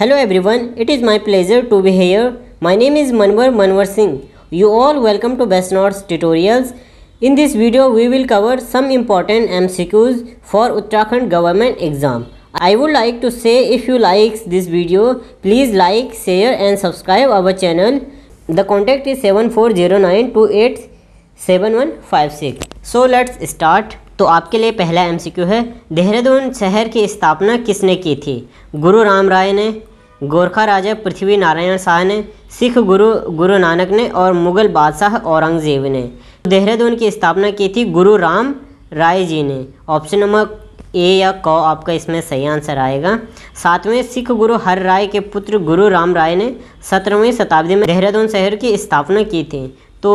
hello everyone it is my pleasure to be here my name is Manvar Manvar Singh you all welcome to best notes tutorials in this video we will cover some important M C Qs for Uttarakhand government exam I would like to say if you like this video please like share and subscribe our channel the contact is seven four zero nine two eight seven one five six so let's start तो आपके लिए पहला MCQ है देहरादून शहर की स्थापना किसने की थी गुरु राम राय ने गोरखा राजा पृथ्वी नारायण शाह ने सिख गुरु गुरु नानक ने और मुग़ल बादशाह औरंगज़ेब ने देहरादून की स्थापना की थी गुरु राम राय जी ने ऑप्शन नंबर ए या क आपका इसमें सही आंसर आएगा सातवें सिख गुरु हर राय के पुत्र गुरु राम राय ने सत्रहवीं शताब्दी में देहरादून शहर की स्थापना की थी तो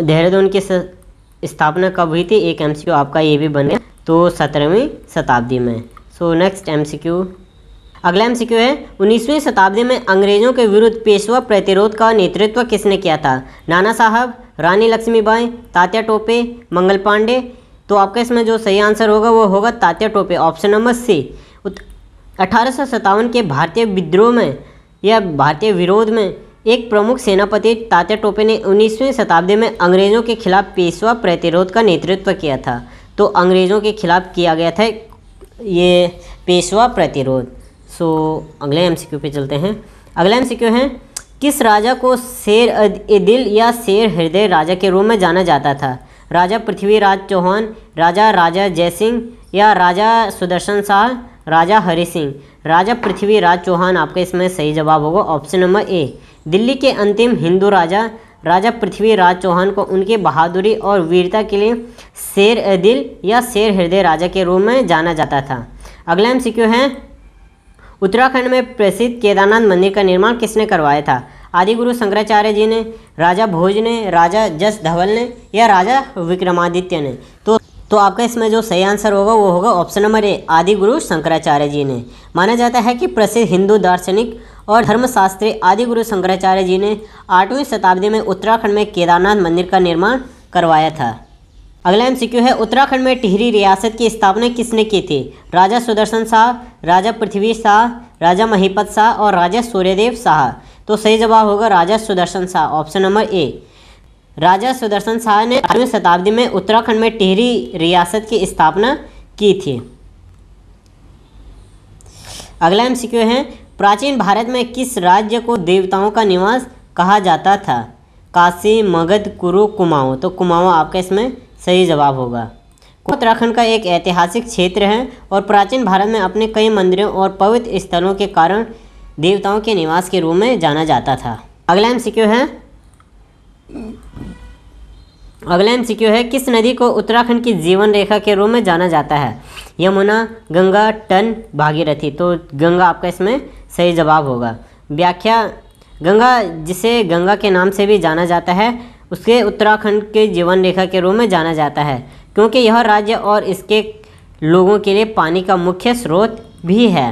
देहरादून की स्थापना कब हुई थी एक एमसीक्यू आपका ये भी बन गया तो सत्रहवीं शताब्दी में सो नेक्स्ट एमसीक्यू अगला एम है उन्नीसवीं शताब्दी में अंग्रेजों के विरुद्ध पेशवा प्रतिरोध का नेतृत्व किसने किया था नाना साहब रानी लक्ष्मीबाई तात्या टोपे मंगल पांडे तो आपका इसमें जो सही आंसर होगा वो होगा Tatya Tope option number C अठारह के भारतीय विद्रोह में या भारतीय विरोध में एक प्रमुख सेनापति तात्या टोपे ने 19वीं शताब्दी में अंग्रेज़ों के खिलाफ पेशवा प्रतिरोध का नेतृत्व किया था तो अंग्रेज़ों के खिलाफ किया गया था ये पेशवा प्रतिरोध सो अगले एम पे चलते हैं अगला एम है किस राजा को शेर ए दिल या शेर हृदय राजा के रूप में जाना जाता था राजा पृथ्वीराज चौहान राजा राजा जयसिंह या राजा सुदर्शन शाह राजा हरि सिंह राजा पृथ्वीराज चौहान आपका इसमें सही जवाब होगा ऑप्शन नंबर ए दिल्ली के अंतिम हिंदू राजा राजा पृथ्वीराज चौहान को उनके बहादुरी और वीरता के लिए शेर दिल या शेर हृदय राजा के रूप में जाना जाता था अगला एम सी है उत्तराखंड में प्रसिद्ध केदारनाथ मंदिर का निर्माण किसने करवाया था आदि गुरु शंकराचार्य जी ने राजा भोज ने राजा जस धवल ने या राजा विक्रमादित्य ने तो तो आपका इसमें जो सही आंसर होगा वो होगा ऑप्शन नंबर ए आदि गुरु शंकराचार्य जी ने माना जाता है कि प्रसिद्ध हिंदू दार्शनिक और धर्मशास्त्री आदि गुरु शंकराचार्य जी ने आठवीं शताब्दी में उत्तराखंड में केदारनाथ मंदिर का निर्माण करवाया था अगला एमसीक्यू है उत्तराखंड में टिहरी रियासत की स्थापना किसने की थी राजा सुदर्शन शाह राजा पृथ्वी शाह राजा महीपत शाह और राजा सूर्यदेव शाह तो सही जवाब होगा Raja Sudarshan Shah option number A Raja Sudarshan Shah ने आठवीं शताब्दी में उत्तराखंड में टिहरी रियासत की स्थापना की थी अगला एम है प्राचीन भारत में किस राज्य को देवताओं का निवास कहा जाता था काशी मगध कुरु कुमाऊँ तो कुमाऊँ आपका इसमें सही जवाब होगा उत्तराखंड का एक ऐतिहासिक क्षेत्र है और प्राचीन भारत में अपने कई मंदिरों और पवित्र स्थलों के कारण देवताओं के निवास के रूप में जाना जाता था अगला एम है अगला एम है किस नदी को उत्तराखंड की जीवन रेखा के रूप में जाना जाता है यमुना गंगा टन भागीरथी तो गंगा आपका इसमें सही जवाब होगा व्याख्या गंगा जिसे गंगा के नाम से भी जाना जाता है उसके उत्तराखंड के जीवन रेखा के रूप में जाना जाता है क्योंकि यह राज्य और इसके लोगों के लिए पानी का मुख्य स्रोत भी है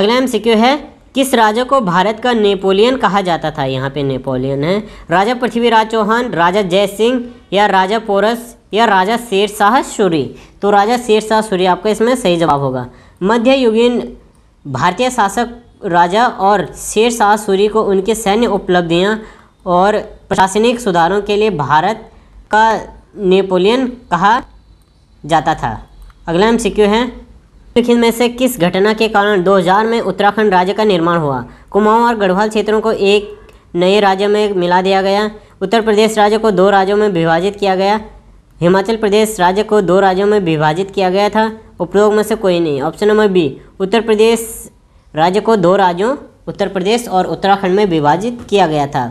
अगला एम सिक्यू है किस राजा को भारत का नेपोलियन कहा जाता था यहाँ पे नेपोलियन है राजा पृथ्वीराज चौहान राजा जय सिंह या राजा पोरस या राजा शेर शाह सूरी तो राजा शेर शाह सूरी आपका इसमें सही जवाब होगा मध्ययुगीन भारतीय शासक राजा और शेर शाह सूरी को उनके सैन्य उपलब्धियाँ और प्रशासनिक सुधारों के लिए भारत का नेपोलियन कहा जाता था अगला एम सी है लिखित में से किस घटना के कारण 2000 में उत्तराखंड राज्य का निर्माण हुआ कुमाऊं और गढ़वाल क्षेत्रों को एक नए राज्य में मिला दिया गया उत्तर प्रदेश राज्य को दो राज्यों में विभाजित किया गया हिमाचल प्रदेश राज्य को दो राज्यों में विभाजित किया गया था उपयोग में से कोई नहीं option number B Uttar Pradesh राज्य को दो राज्यों उत्तर प्रदेश और उत्तराखंड में विभाजित किया गया था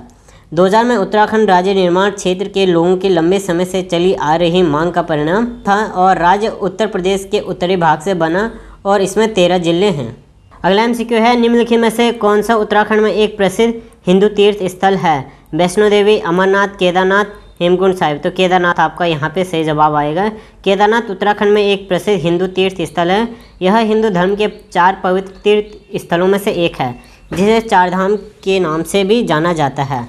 2000 में उत्तराखंड राज्य निर्माण क्षेत्र के लोगों की लंबे समय से चली आ रही मांग का परिणाम था और राज्य उत्तर प्रदेश के उत्तरी भाग से बना और इसमें तेरह जिले हैं अगला एम है निम्नलिखित में से कौन सा उत्तराखंड में एक प्रसिद्ध हिंदू तीर्थ स्थल है वैष्णो देवी अमरनाथ केदारनाथ हेमकुंड साहिब तो केदारनाथ आपका यहाँ पे सही जवाब आएगा केदारनाथ उत्तराखंड में एक प्रसिद्ध हिंदू तीर्थ स्थल है यह हिंदू धर्म के चार पवित्र तीर्थ स्थलों में से एक है जिसे चारधाम के नाम से भी जाना जाता है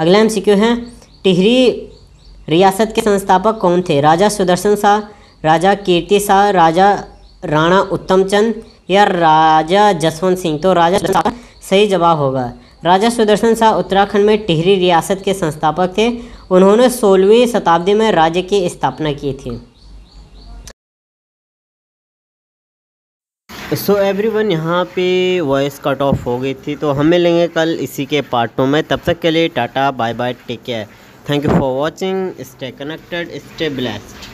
अगला एम सी है टिहरी रियासत के संस्थापक कौन थे राजा सुदर्शन शाह राजा कीर्ति शाह राजा राणा उत्तम चंद या राजा जसवंत सिंह तो राजा शाह सही जवाब होगा राजा सुदर्शन शाह उत्तराखंड में टिहरी रियासत के संस्थापक थे उन्होंने सोलहवीं शताब्दी में राज्य की स्थापना की थी सो so एवरीवन यहाँ पे वॉइस कट ऑफ हो गई थी तो हम मिलेंगे कल इसी के पार्टों में तब तक के लिए tata bye bye take care thank you for watching stay connected stay blessed